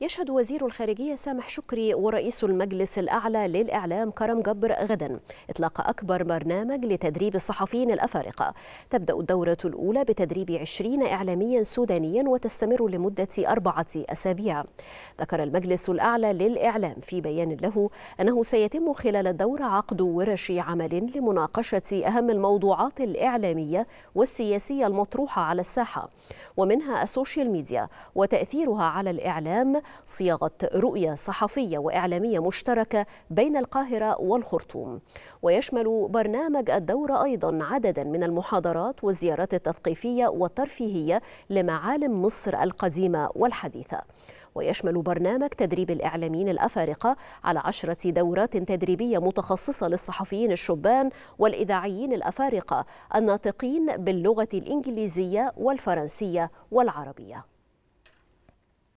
يشهد وزير الخارجية سامح شكري ورئيس المجلس الأعلى للإعلام كرم جبر غدا إطلاق أكبر برنامج لتدريب الصحفيين الأفارقة تبدأ الدورة الأولى بتدريب 20 إعلاميا سودانيا وتستمر لمدة أربعة أسابيع ذكر المجلس الأعلى للإعلام في بيان له أنه سيتم خلال الدورة عقد ورش عمل لمناقشة أهم الموضوعات الإعلامية والسياسية المطروحة على الساحة ومنها السوشيال ميديا وتأثيرها على الإعلام صياغة رؤية صحفية وإعلامية مشتركة بين القاهرة والخرطوم ويشمل برنامج الدورة أيضا عددا من المحاضرات والزيارات التثقيفية والترفيهية لمعالم مصر القديمة والحديثة ويشمل برنامج تدريب الإعلاميين الأفارقة على عشرة دورات تدريبية متخصصة للصحفيين الشبان والإذاعيين الأفارقة الناطقين باللغة الإنجليزية والفرنسية والعربية